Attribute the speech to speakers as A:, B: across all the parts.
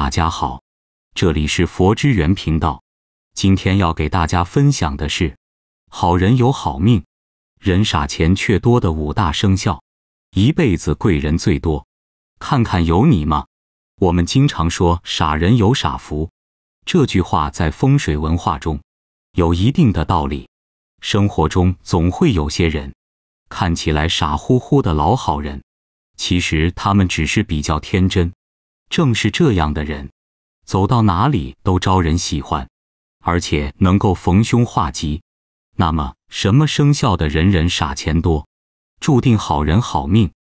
A: 大家好，这里是佛之源频道。今天要给大家分享的是，好人有好命，人傻钱却多的五大生肖，一辈子贵人最多，看看有你吗？我们经常说“傻人有傻福”这句话，在风水文化中有一定的道理。生活中总会有些人，看起来傻乎乎的老好人，其实他们只是比较天真。正是这样的人，走到哪里都招人喜欢，而且能够逢凶化吉。那么，什么生肖的人人傻钱多，注定好人好命，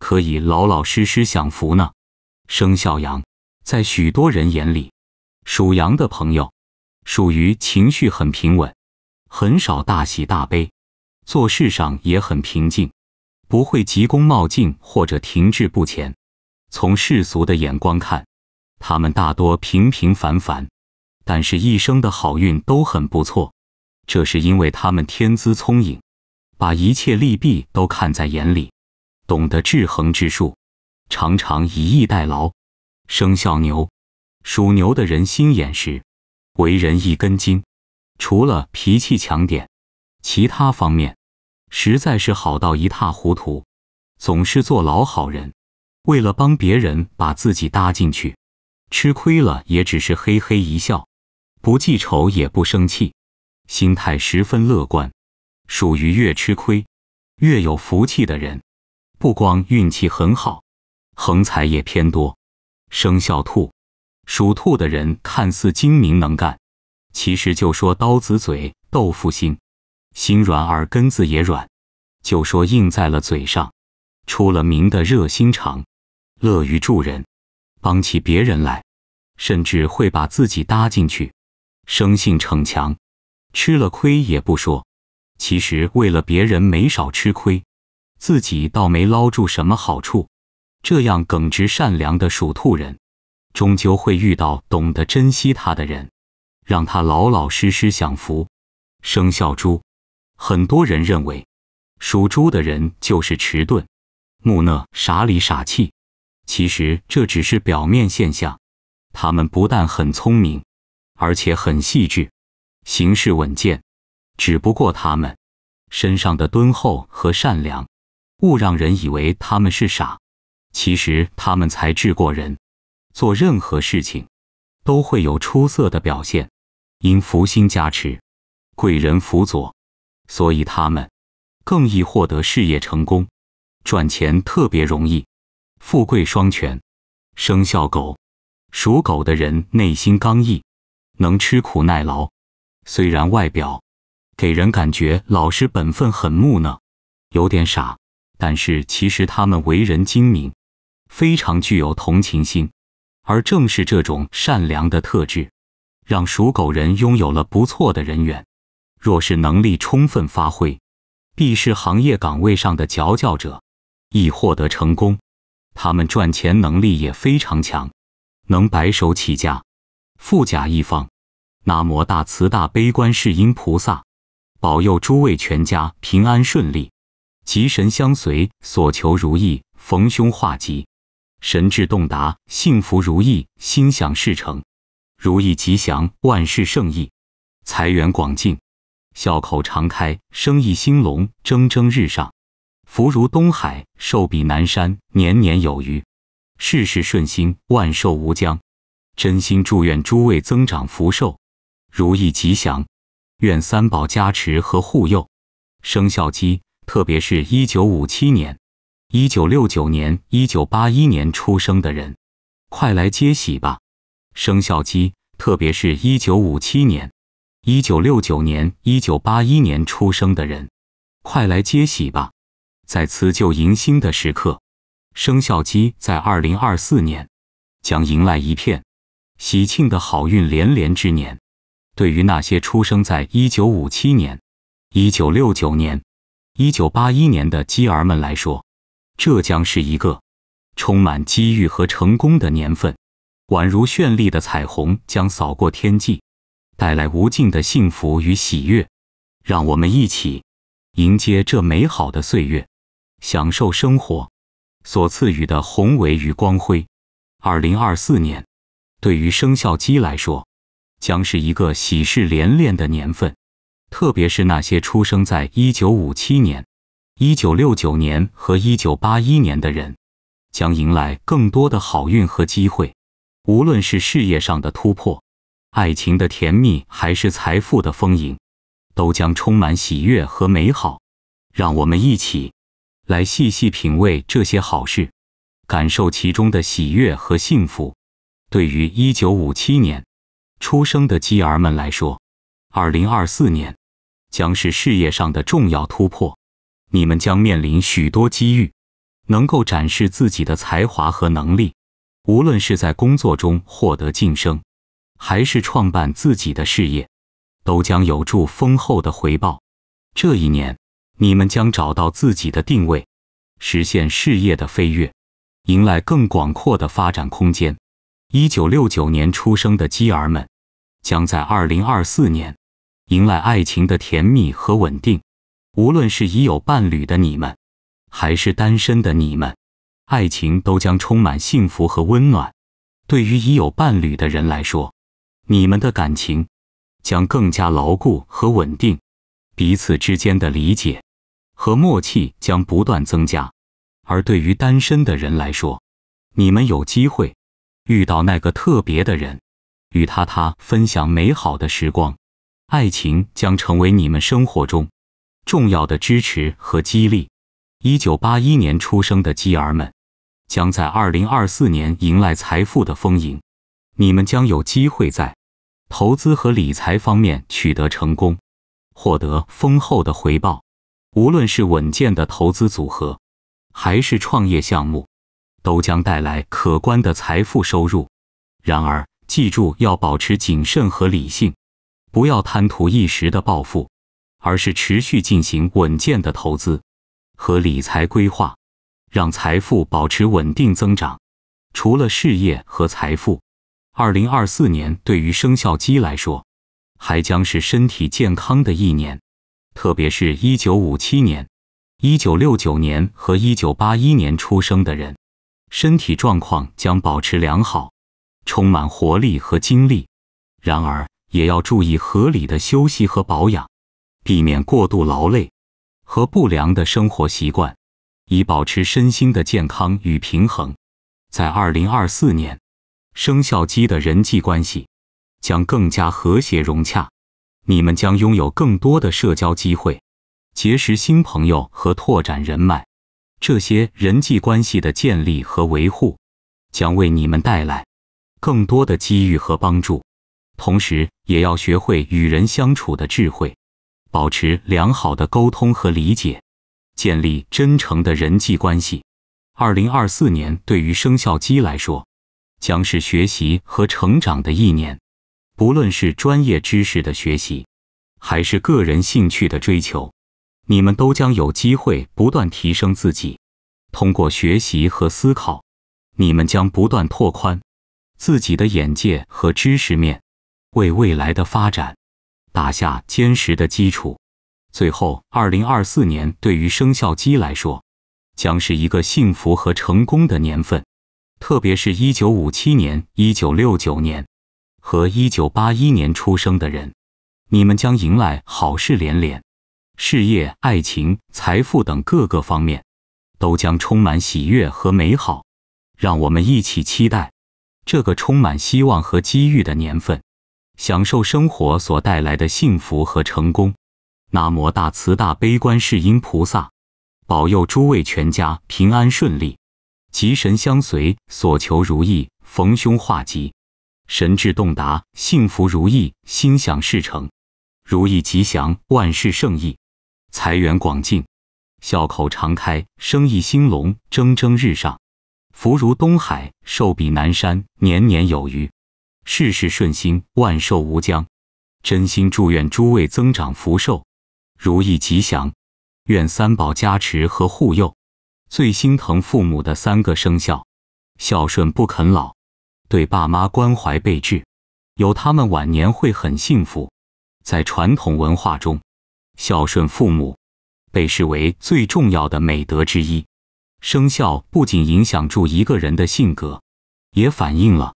A: 可以老老实实享福呢？生肖羊，在许多人眼里，属羊的朋友属于情绪很平稳，很少大喜大悲，做事上也很平静，不会急功冒进或者停滞不前。从世俗的眼光看，他们大多平平凡凡，但是一生的好运都很不错。这是因为他们天资聪颖，把一切利弊都看在眼里，懂得制衡之术，常常以逸待劳。生肖牛，属牛的人心眼实，为人一根筋，除了脾气强点，其他方面实在是好到一塌糊涂，总是做老好人。为了帮别人把自己搭进去，吃亏了也只是嘿嘿一笑，不记仇也不生气，心态十分乐观，属于越吃亏越有福气的人。不光运气很好，横财也偏多。生肖兔，属兔的人看似精明能干，其实就说刀子嘴豆腐心，心软而根子也软，就说硬在了嘴上，出了名的热心肠。乐于助人，帮起别人来，甚至会把自己搭进去。生性逞强，吃了亏也不说。其实为了别人没少吃亏，自己倒没捞住什么好处。这样耿直善良的属兔人，终究会遇到懂得珍惜他的人，让他老老实实享福。生肖猪，很多人认为，属猪的人就是迟钝、木讷、傻里傻气。其实这只是表面现象，他们不但很聪明，而且很细致，行事稳健。只不过他们身上的敦厚和善良，误让人以为他们是傻。其实他们才智过人，做任何事情都会有出色的表现。因福星加持，贵人辅佐，所以他们更易获得事业成功，赚钱特别容易。富贵双全，生肖狗，属狗的人内心刚毅，能吃苦耐劳。虽然外表给人感觉老实本分、很木讷、有点傻，但是其实他们为人精明，非常具有同情心。而正是这种善良的特质，让属狗人拥有了不错的人缘。若是能力充分发挥，必是行业岗位上的佼佼者，易获得成功。他们赚钱能力也非常强，能白手起家，富甲一方。南无大慈大悲观世音菩萨，保佑诸位全家平安顺利，吉神相随，所求如意，逢凶化吉，神智洞达，幸福如意，心想事成，如意吉祥，万事胜意，财源广进，笑口常开，生意兴隆，蒸蒸日上。福如东海，寿比南山，年年有余，事事顺心，万寿无疆。真心祝愿诸位增长福寿，如意吉祥。愿三宝加持和护佑。生肖鸡，特别是一九五七年、一九六九年、一九八一年出生的人，快来接喜吧！生肖鸡，特别是一九五七年、一九六九年、一九八一年出生的人，快来接喜吧！在辞旧迎新的时刻，生肖鸡在二零二四年将迎来一片喜庆的好运连连之年。对于那些出生在一九五七年、一九六九年、一九八一年的鸡儿们来说，这将是一个充满机遇和成功的年份，宛如绚丽的彩虹将扫过天际，带来无尽的幸福与喜悦。让我们一起迎接这美好的岁月。享受生活所赐予的宏伟与光辉。二零二四年，对于生肖鸡来说，将是一个喜事连连的年份。特别是那些出生在一九五七年、一九六九年和一九八一年的人，将迎来更多的好运和机会。无论是事业上的突破、爱情的甜蜜，还是财富的丰盈，都将充满喜悦和美好。让我们一起。来细细品味这些好事，感受其中的喜悦和幸福。对于1957年出生的鸡儿们来说，2024年将是事业上的重要突破。你们将面临许多机遇，能够展示自己的才华和能力。无论是在工作中获得晋升，还是创办自己的事业，都将有助丰厚的回报。这一年。你们将找到自己的定位，实现事业的飞跃，迎来更广阔的发展空间。一九六九年出生的鸡儿们，将在二零二四年迎来爱情的甜蜜和稳定。无论是已有伴侣的你们，还是单身的你们，爱情都将充满幸福和温暖。对于已有伴侣的人来说，你们的感情将更加牢固和稳定，彼此之间的理解。和默契将不断增加，而对于单身的人来说，你们有机会遇到那个特别的人，与他他分享美好的时光。爱情将成为你们生活中重要的支持和激励。一九八一年出生的鸡儿们，将在二零二四年迎来财富的丰盈，你们将有机会在投资和理财方面取得成功，获得丰厚的回报。无论是稳健的投资组合，还是创业项目，都将带来可观的财富收入。然而，记住要保持谨慎和理性，不要贪图一时的暴富，而是持续进行稳健的投资和理财规划，让财富保持稳定增长。除了事业和财富，二零二四年对于生肖鸡来说，还将是身体健康的一年。特别是1957年、1969年和1981年出生的人，身体状况将保持良好，充满活力和精力。然而，也要注意合理的休息和保养，避免过度劳累和不良的生活习惯，以保持身心的健康与平衡。在2024年，生肖鸡的人际关系将更加和谐融洽。你们将拥有更多的社交机会，结识新朋友和拓展人脉。这些人际关系的建立和维护，将为你们带来更多的机遇和帮助。同时，也要学会与人相处的智慧，保持良好的沟通和理解，建立真诚的人际关系。二零二四年对于生肖鸡来说，将是学习和成长的一年。不论是专业知识的学习，还是个人兴趣的追求，你们都将有机会不断提升自己。通过学习和思考，你们将不断拓宽自己的眼界和知识面，为未来的发展打下坚实的基础。最后，二零二四年对于生肖鸡来说，将是一个幸福和成功的年份，特别是一九五七年、一九六九年。和1981年出生的人，你们将迎来好事连连，事业、爱情、财富等各个方面都将充满喜悦和美好。让我们一起期待这个充满希望和机遇的年份，享受生活所带来的幸福和成功。南无大慈大悲观世音菩萨，保佑诸位全家平安顺利，吉神相随，所求如意，逢凶化吉。神智洞达，幸福如意，心想事成，如意吉祥，万事胜意，财源广进，笑口常开，生意兴隆，蒸蒸日上，福如东海，寿比南山，年年有余，事事顺心，万寿无疆。真心祝愿诸位增长福寿，如意吉祥。愿三宝加持和护佑。最心疼父母的三个生肖，孝顺不啃老。对爸妈关怀备至，有他们晚年会很幸福。在传统文化中，孝顺父母被视为最重要的美德之一。生肖不仅影响住一个人的性格，也反映了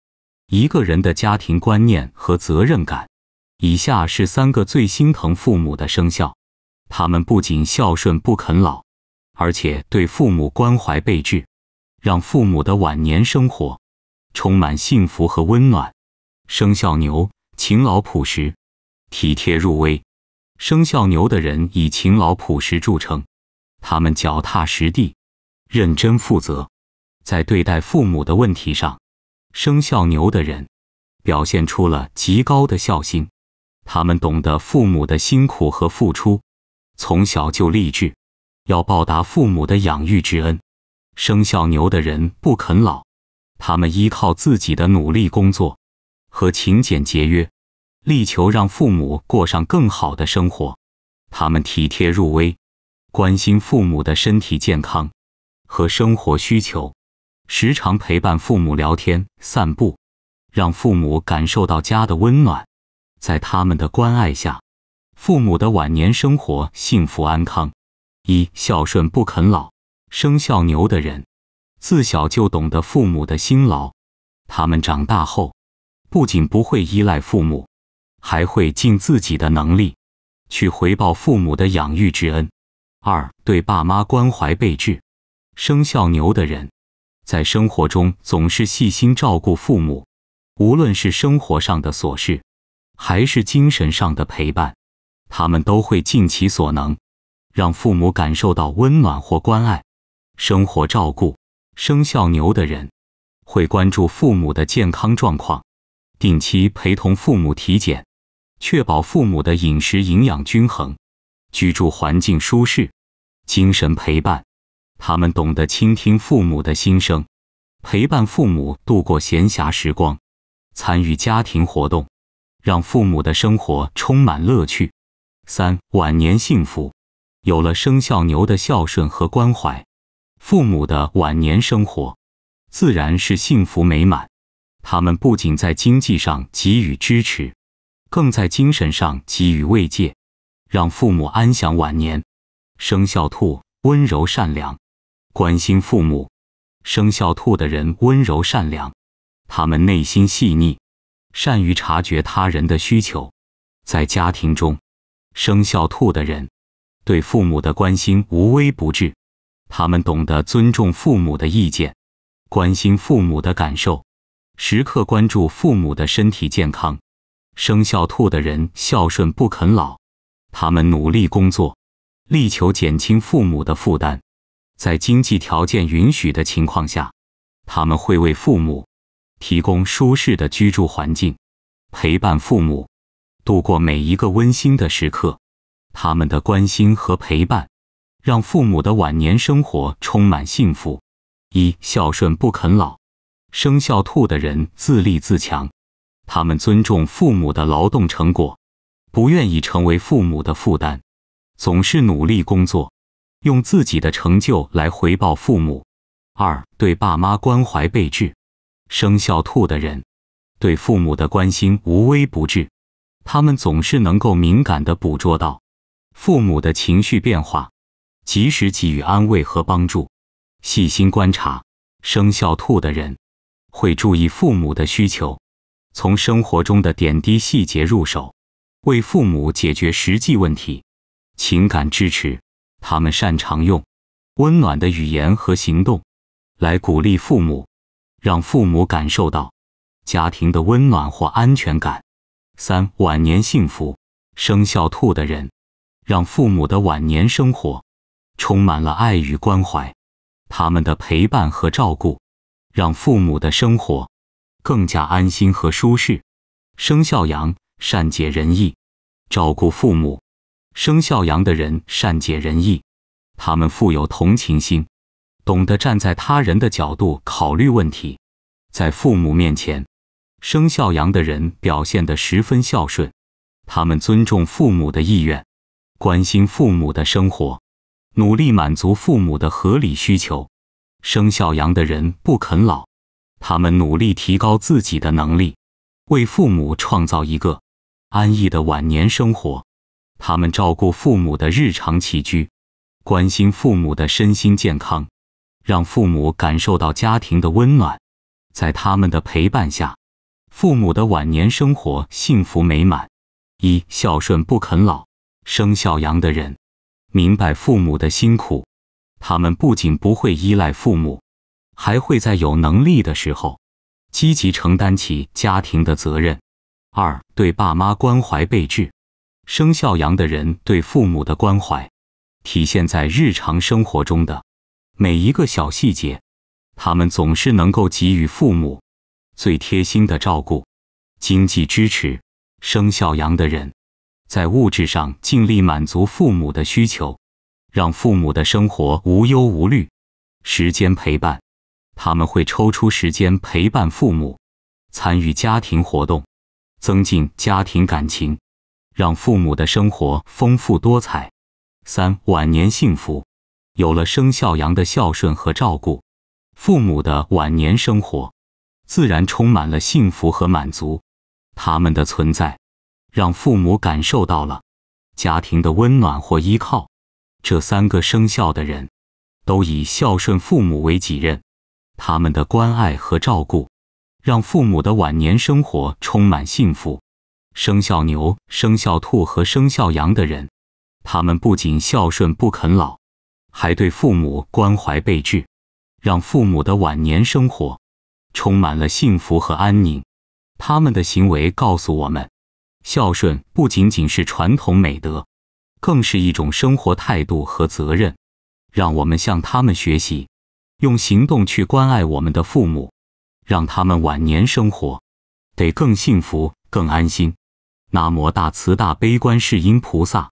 A: 一个人的家庭观念和责任感。以下是三个最心疼父母的生肖，他们不仅孝顺不啃老，而且对父母关怀备至，让父母的晚年生活。充满幸福和温暖，生肖牛勤劳朴实，体贴入微。生肖牛的人以勤劳朴实著称，他们脚踏实地，认真负责。在对待父母的问题上，生肖牛的人表现出了极高的孝心。他们懂得父母的辛苦和付出，从小就立志要报答父母的养育之恩。生肖牛的人不啃老。他们依靠自己的努力工作和勤俭节约，力求让父母过上更好的生活。他们体贴入微，关心父母的身体健康和生活需求，时常陪伴父母聊天散步，让父母感受到家的温暖。在他们的关爱下，父母的晚年生活幸福安康。一孝顺不啃老，生肖牛的人。自小就懂得父母的辛劳，他们长大后不仅不会依赖父母，还会尽自己的能力去回报父母的养育之恩。二对爸妈关怀备至，生肖牛的人在生活中总是细心照顾父母，无论是生活上的琐事，还是精神上的陪伴，他们都会尽其所能让父母感受到温暖或关爱，生活照顾。生肖牛的人会关注父母的健康状况，定期陪同父母体检，确保父母的饮食营养均衡，居住环境舒适，精神陪伴。他们懂得倾听父母的心声，陪伴父母度过闲暇时光，参与家庭活动，让父母的生活充满乐趣。三晚年幸福，有了生肖牛的孝顺和关怀。父母的晚年生活，自然是幸福美满。他们不仅在经济上给予支持，更在精神上给予慰藉，让父母安享晚年。生肖兔温柔善良，关心父母。生肖兔的人温柔善良，他们内心细腻，善于察觉他人的需求。在家庭中，生肖兔的人对父母的关心无微不至。他们懂得尊重父母的意见，关心父母的感受，时刻关注父母的身体健康。生肖兔的人孝顺不啃老，他们努力工作，力求减轻父母的负担。在经济条件允许的情况下，他们会为父母提供舒适的居住环境，陪伴父母度过每一个温馨的时刻。他们的关心和陪伴。让父母的晚年生活充满幸福。一、孝顺不啃老，生肖兔的人自立自强，他们尊重父母的劳动成果，不愿意成为父母的负担，总是努力工作，用自己的成就来回报父母。二、对爸妈关怀备至，生肖兔的人对父母的关心无微不至，他们总是能够敏感地捕捉到父母的情绪变化。及时给予安慰和帮助，细心观察生肖兔的人会注意父母的需求，从生活中的点滴细节入手，为父母解决实际问题，情感支持。他们擅长用温暖的语言和行动来鼓励父母，让父母感受到家庭的温暖或安全感。三晚年幸福，生肖兔的人让父母的晚年生活。充满了爱与关怀，他们的陪伴和照顾，让父母的生活更加安心和舒适。生肖羊善解人意，照顾父母。生肖羊的人善解人意，他们富有同情心，懂得站在他人的角度考虑问题。在父母面前，生肖羊的人表现得十分孝顺，他们尊重父母的意愿，关心父母的生活。努力满足父母的合理需求，生肖羊的人不啃老，他们努力提高自己的能力，为父母创造一个安逸的晚年生活。他们照顾父母的日常起居，关心父母的身心健康，让父母感受到家庭的温暖。在他们的陪伴下，父母的晚年生活幸福美满。一孝顺不啃老，生肖羊的人。明白父母的辛苦，他们不仅不会依赖父母，还会在有能力的时候，积极承担起家庭的责任。二对爸妈关怀备至，生肖羊的人对父母的关怀，体现在日常生活中的每一个小细节，他们总是能够给予父母最贴心的照顾、经济支持。生肖羊的人。在物质上尽力满足父母的需求，让父母的生活无忧无虑；时间陪伴，他们会抽出时间陪伴父母，参与家庭活动，增进家庭感情，让父母的生活丰富多彩。三晚年幸福，有了生肖羊的孝顺和照顾，父母的晚年生活自然充满了幸福和满足。他们的存在。让父母感受到了家庭的温暖或依靠。这三个生肖的人，都以孝顺父母为己任，他们的关爱和照顾，让父母的晚年生活充满幸福。生肖牛、生肖兔和生肖羊的人，他们不仅孝顺不啃老，还对父母关怀备至，让父母的晚年生活充满了幸福和安宁。他们的行为告诉我们。孝顺不仅仅是传统美德，更是一种生活态度和责任。让我们向他们学习，用行动去关爱我们的父母，让他们晚年生活得更幸福、更安心。南无大慈大悲观世音菩萨，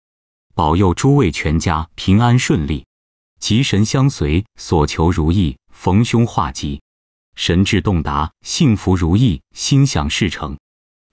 A: 保佑诸位全家平安顺利，吉神相随，所求如意，逢凶化吉，神智洞达，幸福如意，心想事成。